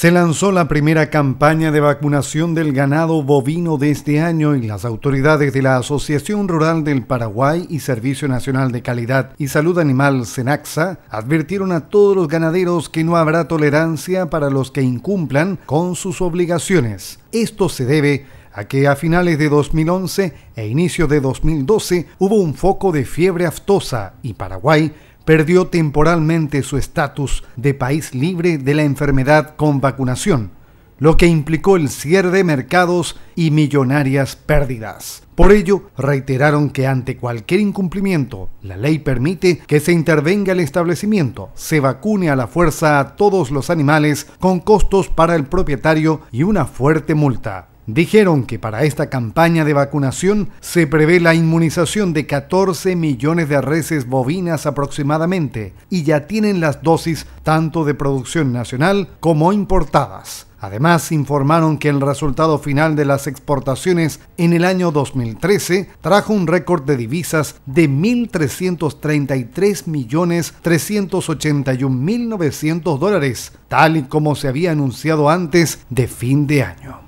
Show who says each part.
Speaker 1: Se lanzó la primera campaña de vacunación del ganado bovino de este año y las autoridades de la Asociación Rural del Paraguay y Servicio Nacional de Calidad y Salud Animal Senaxa advirtieron a todos los ganaderos que no habrá tolerancia para los que incumplan con sus obligaciones. Esto se debe a que a finales de 2011 e inicio de 2012 hubo un foco de fiebre aftosa y Paraguay perdió temporalmente su estatus de país libre de la enfermedad con vacunación, lo que implicó el cierre de mercados y millonarias pérdidas. Por ello, reiteraron que ante cualquier incumplimiento, la ley permite que se intervenga el establecimiento, se vacune a la fuerza a todos los animales con costos para el propietario y una fuerte multa dijeron que para esta campaña de vacunación se prevé la inmunización de 14 millones de reses bovinas aproximadamente y ya tienen las dosis tanto de producción nacional como importadas. Además, informaron que el resultado final de las exportaciones en el año 2013 trajo un récord de divisas de 1.333.381.900 dólares, tal y como se había anunciado antes de fin de año.